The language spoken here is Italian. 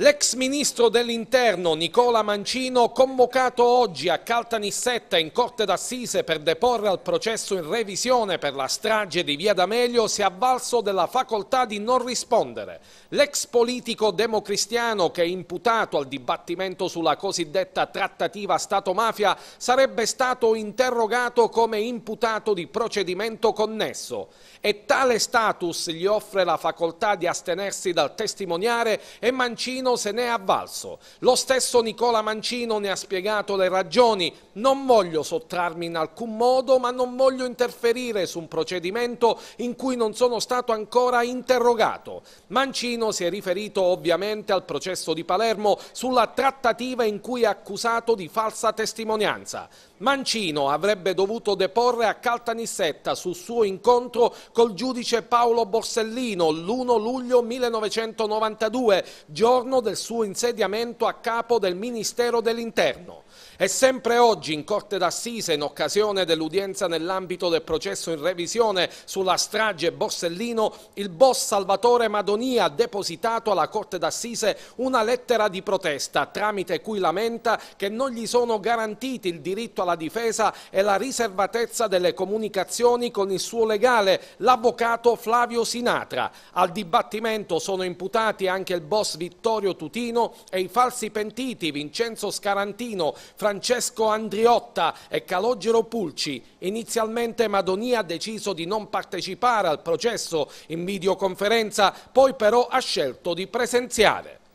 L'ex ministro dell'interno Nicola Mancino, convocato oggi a Caltanissetta in corte d'assise per deporre al processo in revisione per la strage di Via D'Amelio, si è avvalso della facoltà di non rispondere. L'ex politico democristiano che è imputato al dibattimento sulla cosiddetta trattativa Stato-mafia sarebbe stato interrogato come imputato di procedimento connesso e tale status gli offre la facoltà di astenersi dal testimoniare e Mancino Mancino se ne è avvalso. Lo stesso Nicola Mancino ne ha spiegato le ragioni. Non voglio sottrarmi in alcun modo, ma non voglio interferire su un procedimento in cui non sono stato ancora interrogato. Mancino si è riferito ovviamente al processo di Palermo sulla trattativa in cui è accusato di falsa testimonianza. Mancino avrebbe dovuto deporre a Caltanissetta sul suo incontro col giudice Paolo Borsellino l'1 luglio 1992, giorno giorno del suo insediamento a capo del Ministero dell'Interno. E sempre oggi in Corte d'Assise, in occasione dell'udienza nell'ambito del processo in revisione sulla strage Borsellino, il boss Salvatore Madonia ha depositato alla Corte d'Assise una lettera di protesta, tramite cui lamenta che non gli sono garantiti il diritto alla difesa e la riservatezza delle comunicazioni con il suo legale, l'avvocato Flavio Sinatra. Al dibattimento sono imputati anche il boss Vittorio Vittorio Tutino e i falsi pentiti Vincenzo Scarantino, Francesco Andriotta e Calogero Pulci. Inizialmente Madonia ha deciso di non partecipare al processo in videoconferenza, poi però ha scelto di presenziare.